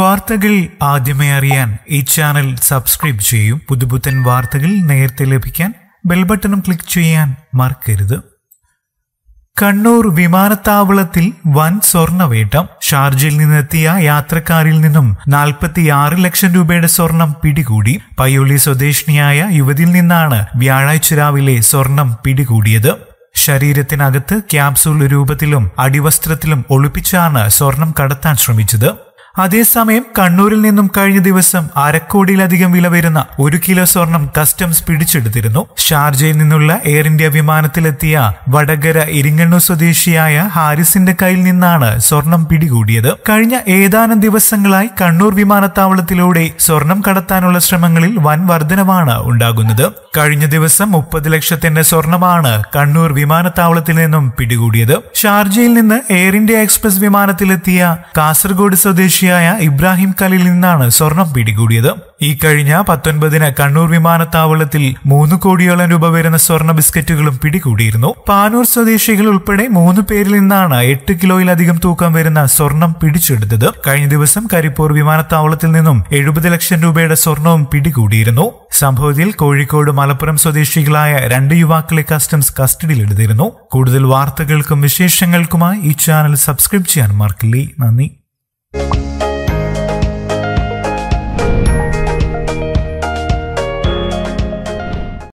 വാർത്തകൾ ആദ്യമേ അറിയാൻ ഈ ചാനൽ സബ്സ്ക്രൈബ് ചെയ്യൂ പുതുപുത്തൻ വാർത്തകൾ നേരത്തെ ലഭിക്കാൻ ബെൽ ബട്ടണും ക്ലിക്ക് ചെയ്യാൻ മറക്കരുത് കണ്ണൂർ വിമാനത്താവളത്തിൽ വൻ സ്വർണവേട്ടം ഷാർജയിൽ നിന്നെത്തിയ യാത്രക്കാരിൽ നിന്നും നാൽപ്പത്തിയാറ് ലക്ഷം രൂപയുടെ സ്വർണം പിടികൂടി പയ്യോളി സ്വദേശിനിയായ യുവതിയിൽ നിന്നാണ് വ്യാഴാഴ്ച രാവിലെ സ്വർണം പിടികൂടിയത് ശരീരത്തിനകത്ത് ക്യാപ്സൂൾ രൂപത്തിലും അടിവസ്ത്രത്തിലും ഒളിപ്പിച്ചാണ് സ്വർണം കടത്താൻ ശ്രമിച്ചത് അതേസമയം കണ്ണൂരിൽ നിന്നും കഴിഞ്ഞ ദിവസം അരക്കോടിയിലധികം വില വരുന്ന ഒരു കിലോ സ്വർണം കസ്റ്റംസ് പിടിച്ചെടുത്തിരുന്നു ഷാർജയിൽ നിന്നുള്ള എയർ ഇന്ത്യ വിമാനത്തിലെത്തിയ വടകര ഇരിങ്ങണ്ണൂർ സ്വദേശിയായ ഹാരിസിന്റെ കയ്യിൽ നിന്നാണ് സ്വർണം പിടികൂടിയത് കഴിഞ്ഞ ഏതാനും ദിവസങ്ങളായി കണ്ണൂർ വിമാനത്താവളത്തിലൂടെ സ്വർണം കടത്താനുള്ള ശ്രമങ്ങളിൽ വൻ വർധനവാണ് ഉണ്ടാകുന്നത് കഴിഞ്ഞ ദിവസം മുപ്പത് ലക്ഷത്തിന്റെ സ്വർണമാണ് കണ്ണൂർ വിമാനത്താവളത്തിൽ നിന്നും പിടികൂടിയത് ഷാർജയിൽ നിന്ന് എയർ ഇന്ത്യ എക്സ്പ്രസ് വിമാനത്തിലെത്തിയ കാസർഗോഡ് സ്വദേശി സ്വദേശിയായ ഇബ്രാഹിം കലിൽ നിന്നാണ് സ്വർണം പിടികൂടിയത് ഈ കഴിഞ്ഞ പത്തൊൻപതിന് കണ്ണൂർ വിമാനത്താവളത്തിൽ മൂന്ന് കോടിയോളം രൂപ വരുന്ന സ്വർണ്ണ ബിസ്ക്കറ്റുകളും പിടികൂടിയിരുന്നു പാനൂർ സ്വദേശികൾ ഉൾപ്പെടെ മൂന്ന് പേരിൽ നിന്നാണ് എട്ട് കിലോയിലധികം തൂക്കം വരുന്ന സ്വർണം പിടിച്ചെടുത്തത് കഴിഞ്ഞ ദിവസം കരിപ്പൂർ വിമാനത്താവളത്തിൽ നിന്നും എഴുപത് ലക്ഷം രൂപയുടെ സ്വർണവും പിടികൂടിയിരുന്നു സംഭവത്തിൽ കോഴിക്കോട് മലപ്പുറം സ്വദേശികളായ രണ്ട് യുവാക്കളെ കസ്റ്റംസ് കസ്റ്റഡിയിലെടുത്തിരുന്നു കൂടുതൽ വാർത്തകൾക്കും വിശേഷങ്ങൾക്കുമായി ഈ ചാനൽ സബ്സ്ക്രൈബ് ചെയ്യാൻ മറക്കില്ലേ നന്ദി